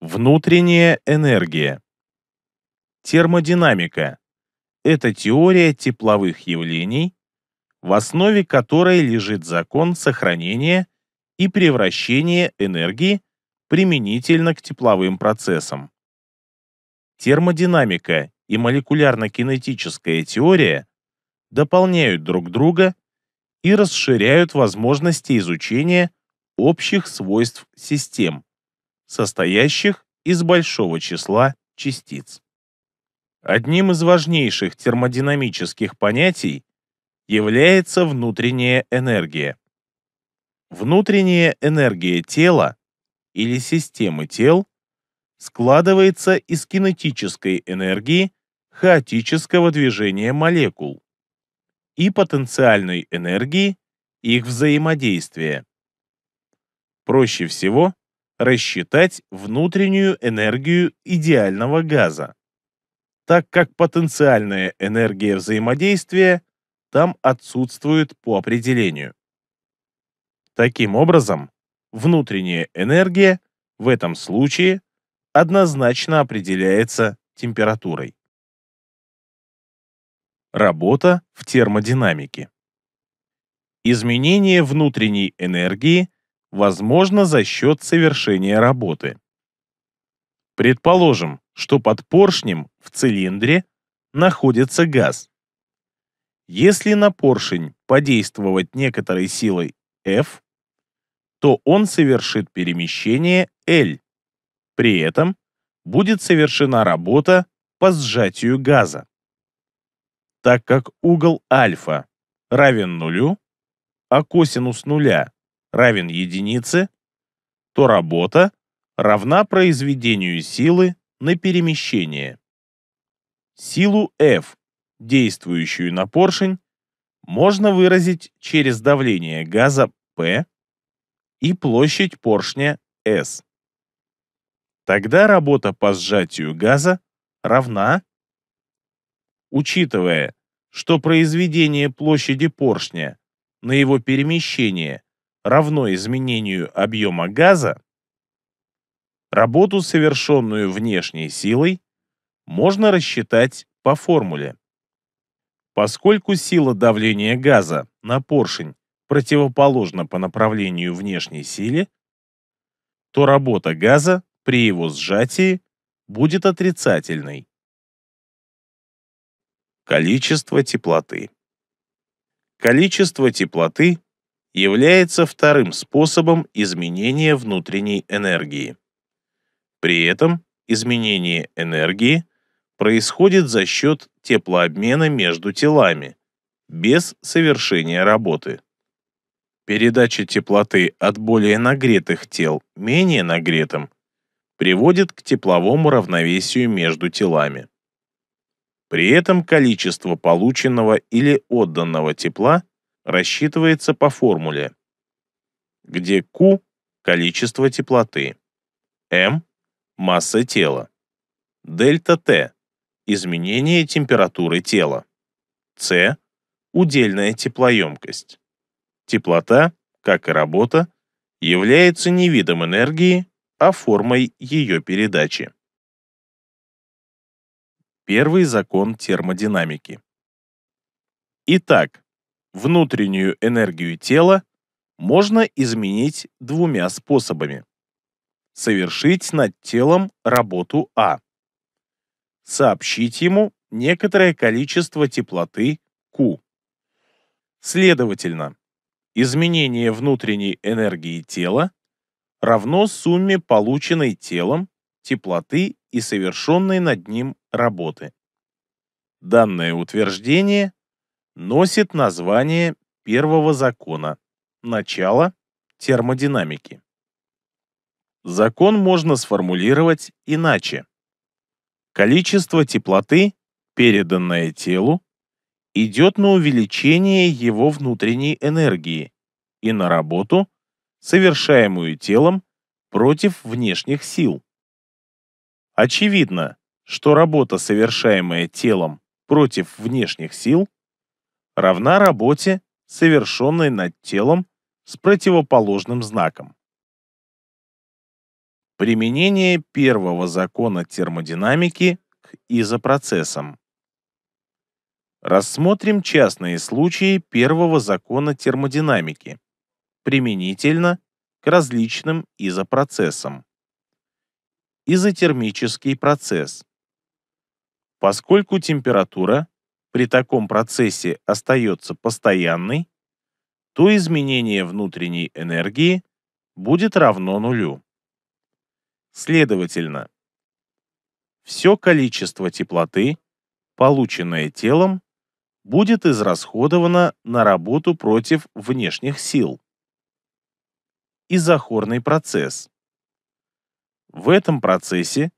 Внутренняя энергия. Термодинамика – это теория тепловых явлений, в основе которой лежит закон сохранения и превращения энергии применительно к тепловым процессам. Термодинамика и молекулярно-кинетическая теория дополняют друг друга и расширяют возможности изучения общих свойств систем состоящих из большого числа частиц. Одним из важнейших термодинамических понятий является внутренняя энергия. Внутренняя энергия тела или системы тел складывается из кинетической энергии хаотического движения молекул и потенциальной энергии их взаимодействия. Проще всего рассчитать внутреннюю энергию идеального газа, так как потенциальная энергия взаимодействия там отсутствует по определению. Таким образом, внутренняя энергия в этом случае однозначно определяется температурой. Работа в термодинамике. Изменение внутренней энергии возможно за счет совершения работы. Предположим, что под поршнем в цилиндре находится газ. Если на поршень подействовать некоторой силой F, то он совершит перемещение L. При этом будет совершена работа по сжатию газа. Так как угол альфа равен нулю, а косинус нуля равен единице, то работа равна произведению силы на перемещение. Силу F, действующую на поршень, можно выразить через давление газа P и площадь поршня S. Тогда работа по сжатию газа равна, учитывая, что произведение площади поршня на его перемещение равно изменению объема газа, работу, совершенную внешней силой, можно рассчитать по формуле. Поскольку сила давления газа на поршень противоположна по направлению внешней силе, то работа газа при его сжатии будет отрицательной. Количество теплоты. Количество теплоты является вторым способом изменения внутренней энергии. При этом изменение энергии происходит за счет теплообмена между телами, без совершения работы. Передача теплоты от более нагретых тел менее нагретым приводит к тепловому равновесию между телами. При этом количество полученного или отданного тепла – рассчитывается по формуле, где Q – количество теплоты, M – масса тела, дельта T – изменение температуры тела, C – удельная теплоемкость. Теплота, как и работа, является не видом энергии, а формой ее передачи. Первый закон термодинамики. Итак, внутреннюю энергию тела можно изменить двумя способами. Совершить над телом работу А. Сообщить ему некоторое количество теплоты Q. Следовательно, изменение внутренней энергии тела равно сумме полученной телом теплоты и совершенной над ним работы. Данное утверждение носит название первого закона – начала термодинамики. Закон можно сформулировать иначе. Количество теплоты, переданное телу, идет на увеличение его внутренней энергии и на работу, совершаемую телом против внешних сил. Очевидно, что работа, совершаемая телом против внешних сил, равна работе, совершенной над телом с противоположным знаком. Применение первого закона термодинамики к изопроцессам. Рассмотрим частные случаи первого закона термодинамики, применительно к различным изопроцессам. Изотермический процесс. Поскольку температура при таком процессе остается постоянной, то изменение внутренней энергии будет равно нулю. Следовательно, все количество теплоты, полученное телом, будет израсходовано на работу против внешних сил. Изохорный процесс. В этом процессе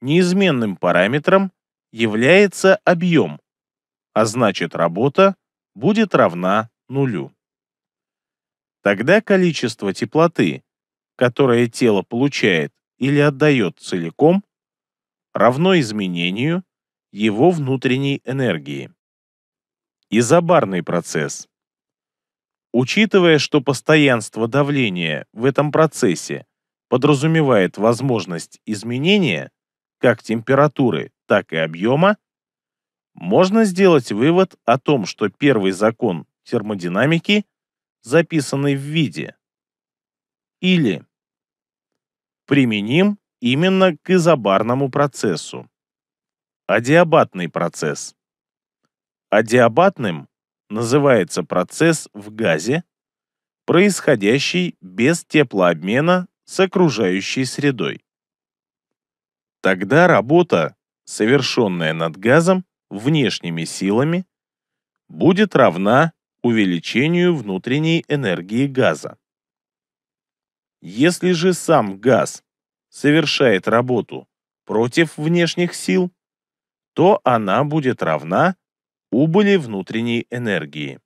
неизменным параметром является объем, а значит работа будет равна нулю. Тогда количество теплоты, которое тело получает или отдает целиком, равно изменению его внутренней энергии. Изобарный процесс. Учитывая, что постоянство давления в этом процессе подразумевает возможность изменения как температуры, так и объема, можно сделать вывод о том, что первый закон термодинамики записанный в виде. Или применим именно к изобарному процессу. Адиабатный процесс. Адиабатным называется процесс в газе, происходящий без теплообмена с окружающей средой. Тогда работа, совершенная над газом, внешними силами будет равна увеличению внутренней энергии газа. Если же сам газ совершает работу против внешних сил, то она будет равна убыли внутренней энергии.